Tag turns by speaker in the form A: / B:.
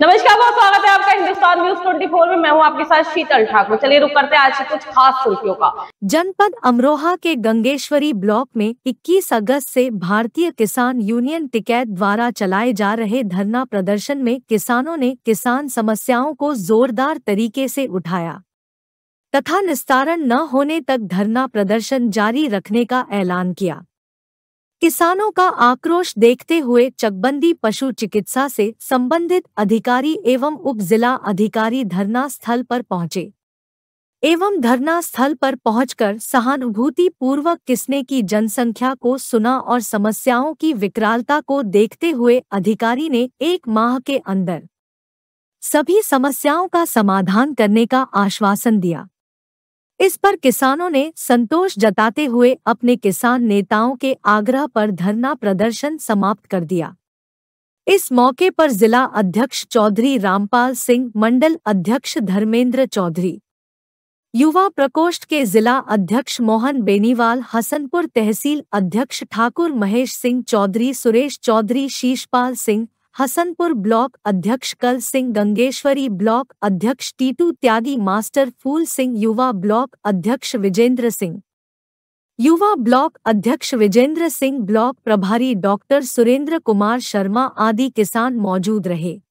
A: नमस्कार बहुत स्वागत है आपका हिंदुस्तान न्यूज 24 में मैं हूं आपके साथ शीतल ठाकुर चलिए रुक करते हैं आज की कुछ खास सुर्खियों का जनपद अमरोहा के गंगेश्वरी ब्लॉक में 21 अगस्त से भारतीय किसान यूनियन टिकैत द्वारा चलाए जा रहे धरना प्रदर्शन में किसानों ने किसान समस्याओं को जोरदार तरीके से उठाया तथा निस्तारण न होने तक धरना प्रदर्शन जारी रखने का ऐलान किया किसानों का आक्रोश देखते हुए चकबंदी पशु चिकित्सा से संबंधित अधिकारी एवं उप जिला अधिकारी धरना स्थल पर पहुंचे एवं धरना स्थल पर पहुंचकर सहानुभूति पूर्वक किसने की जनसंख्या को सुना और समस्याओं की विकरालता को देखते हुए अधिकारी ने एक माह के अंदर सभी समस्याओं का समाधान करने का आश्वासन दिया इस पर किसानों ने संतोष जताते हुए अपने किसान नेताओं के आग्रह पर धरना प्रदर्शन समाप्त कर दिया इस मौके पर जिला अध्यक्ष चौधरी रामपाल सिंह मंडल अध्यक्ष धर्मेंद्र चौधरी युवा प्रकोष्ठ के जिला अध्यक्ष मोहन बेनीवाल हसनपुर तहसील अध्यक्ष ठाकुर महेश सिंह चौधरी सुरेश चौधरी शीशपाल सिंह हसनपुर ब्लॉक अध्यक्ष कल सिंह गंगेश्वरी ब्लॉक अध्यक्ष टीटू त्यागी मास्टर फूल सिंह युवा ब्लॉक अध्यक्ष विजेंद्र सिंह युवा ब्लॉक अध्यक्ष विजेंद्र सिंह ब्लॉक प्रभारी डॉक्टर सुरेंद्र कुमार शर्मा आदि किसान मौजूद रहे